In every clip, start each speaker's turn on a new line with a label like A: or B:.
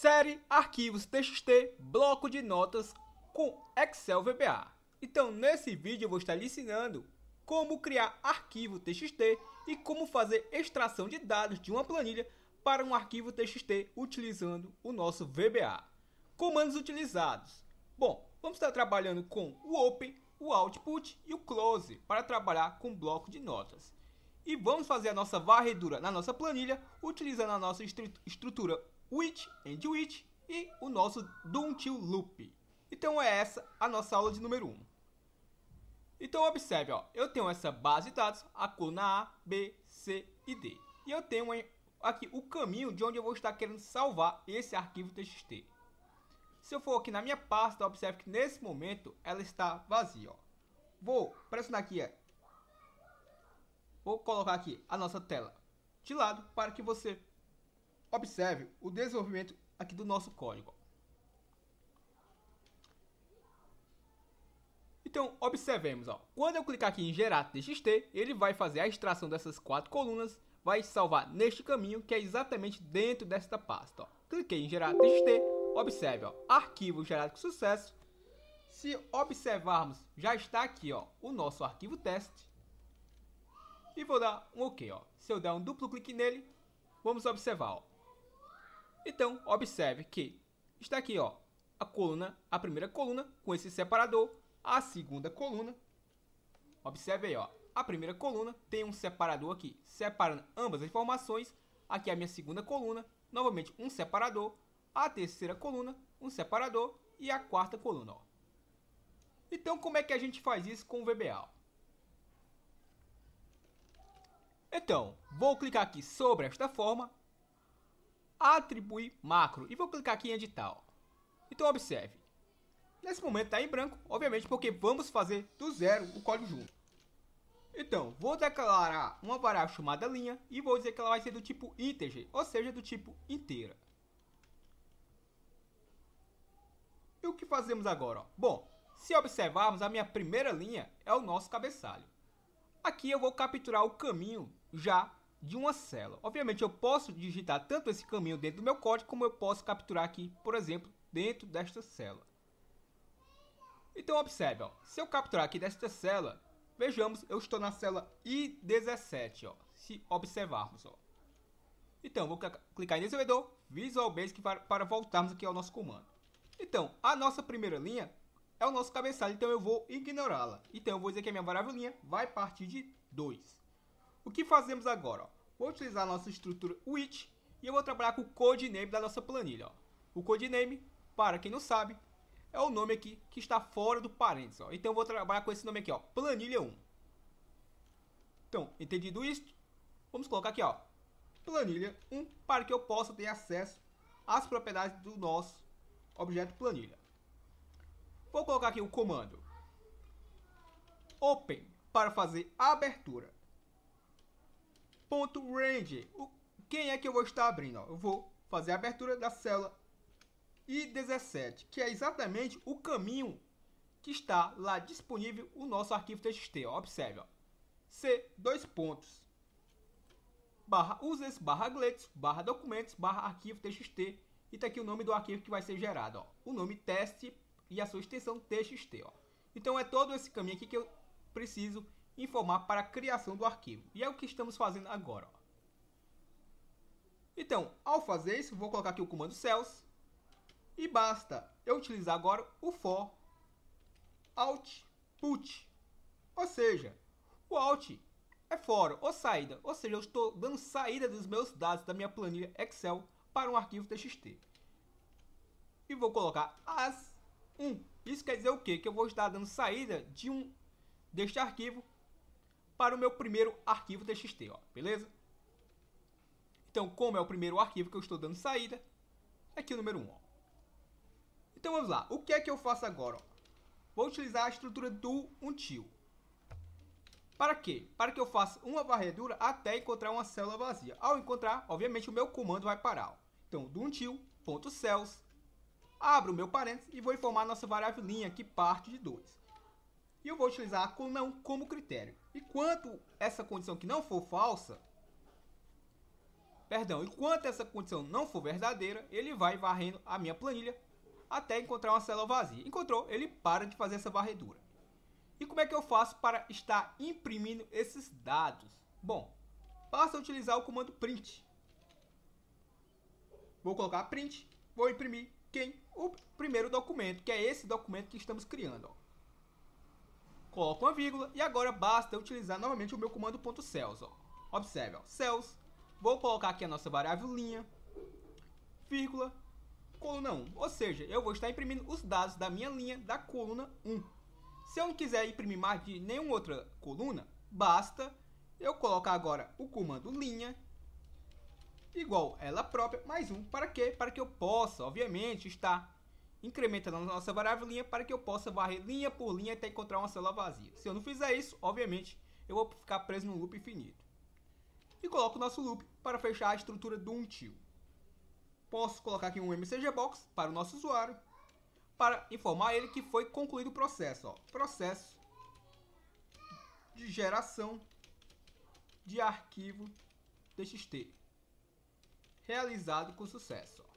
A: série, arquivos TXT, bloco de notas com Excel VBA. Então nesse vídeo eu vou estar lhe ensinando como criar arquivo TXT e como fazer extração de dados de uma planilha para um arquivo TXT utilizando o nosso VBA. Comandos utilizados. Bom, vamos estar trabalhando com o Open, o Output e o Close para trabalhar com bloco de notas. E vamos fazer a nossa varredura na nossa planilha utilizando a nossa estrutura which and which e o nosso don't you loop. Então é essa a nossa aula de número 1. Então observe, ó, eu tenho essa base de dados, a coluna A, B, C e D. E eu tenho aqui o caminho de onde eu vou estar querendo salvar esse arquivo TXT. Se eu for aqui na minha pasta, observe que nesse momento ela está vazia. Ó. Vou pressionar aqui, ó. É. vou colocar aqui a nossa tela de lado para que você Observe o desenvolvimento aqui do nosso código. Então, observemos. Ó. Quando eu clicar aqui em gerar txt, ele vai fazer a extração dessas quatro colunas, vai salvar neste caminho, que é exatamente dentro desta pasta. Ó. Cliquei em gerar txt, observe, ó, arquivo gerado com sucesso. Se observarmos, já está aqui ó, o nosso arquivo teste. E vou dar um OK. Ó. Se eu der um duplo clique nele, vamos observar. Ó. Então, observe que está aqui, ó, a coluna, a primeira coluna com esse separador, a segunda coluna. Observe aí, ó, a primeira coluna tem um separador aqui, separando ambas as informações. Aqui é a minha segunda coluna, novamente um separador, a terceira coluna, um separador e a quarta coluna, ó. Então, como é que a gente faz isso com o VBA? Então, vou clicar aqui sobre esta forma atribuir macro. E vou clicar aqui em editar. Então observe. Nesse momento está em branco, obviamente porque vamos fazer do zero o código junto. Então, vou declarar uma variável chamada linha e vou dizer que ela vai ser do tipo integer, ou seja, do tipo inteira. E o que fazemos agora? Bom, se observarmos, a minha primeira linha é o nosso cabeçalho. Aqui eu vou capturar o caminho já de uma célula. Obviamente eu posso digitar tanto esse caminho dentro do meu código, como eu posso capturar aqui, por exemplo, dentro desta célula. Então observe, ó, se eu capturar aqui desta célula, vejamos, eu estou na célula I17, ó, se observarmos. Ó. Então vou clicar em desenvolvedor, Visual Basic para, para voltarmos aqui ao nosso comando. Então, a nossa primeira linha é o nosso cabeçalho, então eu vou ignorá-la. Então eu vou dizer que a minha variável linha vai partir de 2. O que fazemos agora? Ó? Vou utilizar a nossa estrutura which e eu vou trabalhar com o codename da nossa planilha. Ó. O codename, para quem não sabe, é o nome aqui que está fora do parênteses. Ó. Então eu vou trabalhar com esse nome aqui, ó, planilha 1. Então, entendido isso, vamos colocar aqui, ó, planilha 1, para que eu possa ter acesso às propriedades do nosso objeto planilha. Vou colocar aqui o comando open para fazer a abertura ponto range. O, quem é que eu vou estar abrindo? Ó? Eu vou fazer a abertura da célula I17, que é exatamente o caminho que está lá disponível o nosso arquivo txt. Ó. Observe, ó. C, dois pontos, barra users, barra gletos, barra documentos, barra arquivo txt. E tá aqui o nome do arquivo que vai ser gerado, ó. O nome teste e a sua extensão txt, ó. Então é todo esse caminho aqui que eu preciso informar para a criação do arquivo. E é o que estamos fazendo agora. Então, ao fazer isso, vou colocar aqui o comando cells. E basta eu utilizar agora o for output. Ou seja, o out é fora ou saída. Ou seja, eu estou dando saída dos meus dados da minha planilha Excel para um arquivo TXT. E vou colocar as 1. Isso quer dizer o quê? Que eu vou estar dando saída de um deste arquivo para o meu primeiro arquivo txt, ó, beleza? Então, como é o primeiro arquivo que eu estou dando saída, é aqui o número 1. Ó. Então vamos lá, o que é que eu faço agora? Ó? Vou utilizar a estrutura do until. Para quê? Para que eu faça uma varredura até encontrar uma célula vazia. Ao encontrar, obviamente, o meu comando vai parar. Ó. Então, do until.cells, abro o meu parênteses e vou informar a nossa variável linha, que parte de 2 e eu vou utilizar a cor não como critério. E quanto essa condição que não for falsa, perdão, enquanto essa condição não for verdadeira, ele vai varrendo a minha planilha até encontrar uma célula vazia. Encontrou, ele para de fazer essa varredura. E como é que eu faço para estar imprimindo esses dados? Bom, basta utilizar o comando print. Vou colocar print, vou imprimir quem? O primeiro documento, que é esse documento que estamos criando. Ó coloco uma vírgula e agora basta utilizar novamente o meu comando .cells. Ó. Observe, ó, cells, vou colocar aqui a nossa variável linha, vírgula, coluna 1. Ou seja, eu vou estar imprimindo os dados da minha linha da coluna 1. Se eu não quiser imprimir mais de nenhuma outra coluna, basta eu colocar agora o comando linha igual ela própria, mais um, para quê? Para que eu possa, obviamente, estar incrementando a nossa variável linha para que eu possa varrer linha por linha até encontrar uma célula vazia. Se eu não fizer isso, obviamente, eu vou ficar preso num loop infinito. E coloco o nosso loop para fechar a estrutura do until. Posso colocar aqui um MCG box para o nosso usuário, para informar ele que foi concluído o processo. Ó. Processo de geração de arquivo TXT, realizado com sucesso. Ó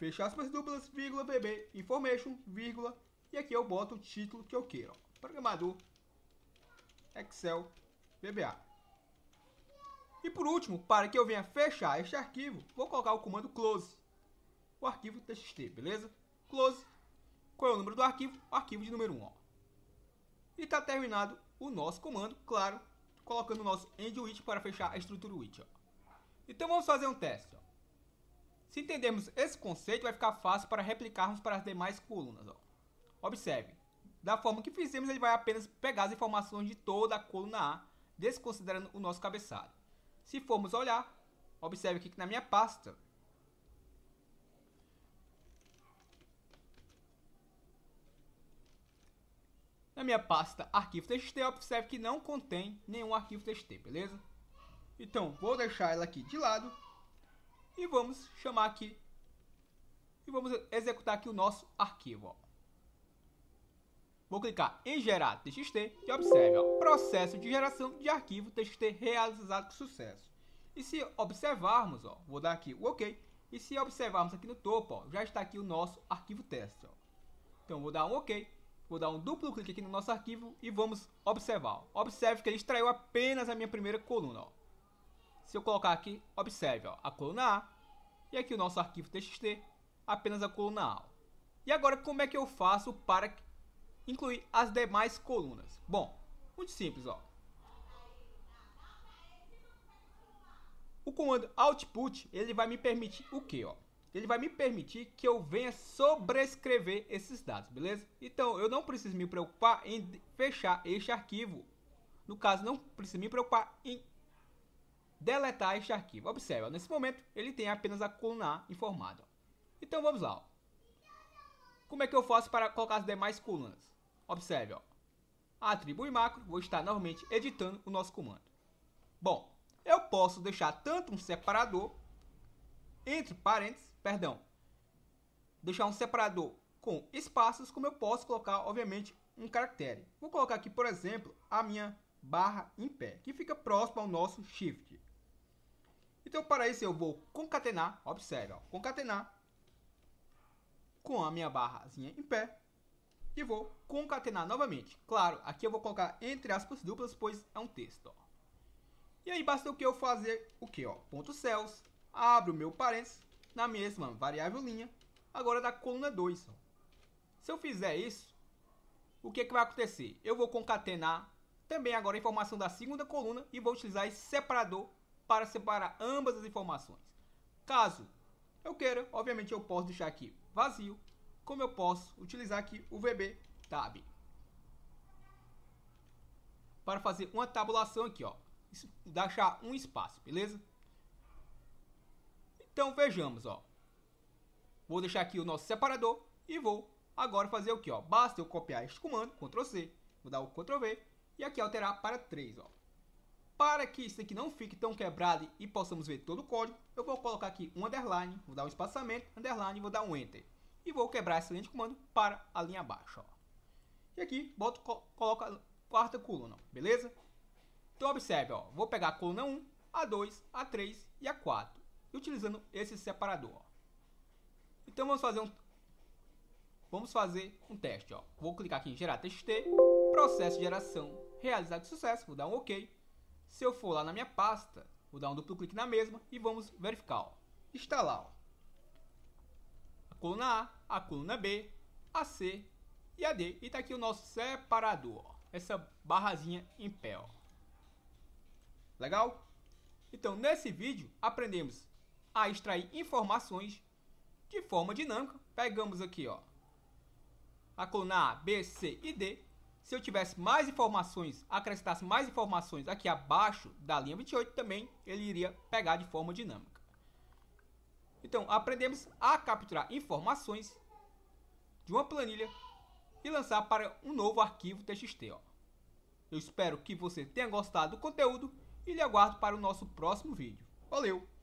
A: fecha aspas duplas, vírgula, BB, information, vírgula, e aqui eu boto o título que eu queira. Programador, Excel, BBA. E por último, para que eu venha fechar este arquivo, vou colocar o comando close, o arquivo txt, beleza? Close, qual é o número do arquivo? O arquivo de número 1, ó. E está terminado o nosso comando, claro, colocando o nosso end widget para fechar a estrutura widget, ó. Então vamos fazer um teste, ó. Se entendermos esse conceito, vai ficar fácil para replicarmos para as demais colunas. Ó. Observe, da forma que fizemos, ele vai apenas pegar as informações de toda a coluna A, desconsiderando o nosso cabeçalho. Se formos olhar, observe aqui que na minha pasta, na minha pasta arquivo txt, observe que não contém nenhum arquivo txt, beleza? Então, vou deixar ela aqui de lado e vamos chamar aqui. E vamos executar aqui o nosso arquivo. Ó. Vou clicar em gerar txt e observe, ó, processo de geração de arquivo txt realizado com sucesso. E se observarmos, ó, vou dar aqui o OK, e se observarmos aqui no topo, ó, já está aqui o nosso arquivo teste. Ó. Então vou dar um OK, vou dar um duplo clique aqui no nosso arquivo e vamos observar. Ó. Observe que ele extraiu apenas a minha primeira coluna. Ó se eu colocar aqui, observe, ó, a coluna A e aqui o nosso arquivo txt, apenas a coluna A. E agora como é que eu faço para incluir as demais colunas? Bom, muito simples, ó. O comando output, ele vai me permitir o quê, ó? Ele vai me permitir que eu venha sobrescrever esses dados, beleza? Então, eu não preciso me preocupar em fechar este arquivo. No caso, não preciso me preocupar em deletar este arquivo. Observe, nesse momento ele tem apenas a coluna A informada. Então vamos lá. Como é que eu faço para colocar as demais colunas? Observe, ó. atribui macro, vou estar novamente editando o nosso comando. Bom, eu posso deixar tanto um separador entre parênteses, perdão, deixar um separador com espaços, como eu posso colocar, obviamente, um caractere. Vou colocar aqui, por exemplo, a minha barra em pé, que fica próximo ao nosso shift. Então, para isso, eu vou concatenar, observe, ó, concatenar com a minha barrazinha em pé e vou concatenar novamente. Claro, aqui eu vou colocar entre aspas duplas, pois é um texto. Ó. E aí basta o que eu fazer o que? Ó, ponto cells, abro meu parênteses na mesma variável linha, agora da coluna 2. Ó. Se eu fizer isso, o que, é que vai acontecer? Eu vou concatenar também agora a informação da segunda coluna e vou utilizar esse separador para separar ambas as informações. Caso eu queira, obviamente eu posso deixar aqui vazio, como eu posso utilizar aqui o VB Tab. Para fazer uma tabulação aqui, ó, deixar um espaço, beleza? Então vejamos, ó. Vou deixar aqui o nosso separador e vou agora fazer o que, ó. Basta eu copiar este comando, Ctrl C, vou dar o Ctrl V e aqui alterar para 3, ó. Para que isso aqui não fique tão quebrado e possamos ver todo o código, eu vou colocar aqui um underline, vou dar um espaçamento, underline, vou dar um enter. E vou quebrar esse linha de comando para a linha abaixo. Ó. E aqui, boto, coloco a quarta coluna, beleza? Então observe, ó, vou pegar a coluna 1, a 2, a 3 e a 4, utilizando esse separador. Ó. Então vamos fazer um, vamos fazer um teste. Ó. Vou clicar aqui em gerar TXT, processo de geração realizado de sucesso, vou dar um OK se eu for lá na minha pasta, vou dar um duplo clique na mesma e vamos verificar. Ó. Está lá ó. a coluna A, a coluna B, a C e a D. E está aqui o nosso separador, ó. essa barrazinha em pé. Ó. Legal? Então, nesse vídeo, aprendemos a extrair informações de forma dinâmica. Pegamos aqui ó, a coluna A, B, C e D se eu tivesse mais informações, acrescentasse mais informações aqui abaixo da linha 28 também, ele iria pegar de forma dinâmica. Então, aprendemos a capturar informações de uma planilha e lançar para um novo arquivo TXT. Ó. Eu espero que você tenha gostado do conteúdo e lhe aguardo para o nosso próximo vídeo. Valeu!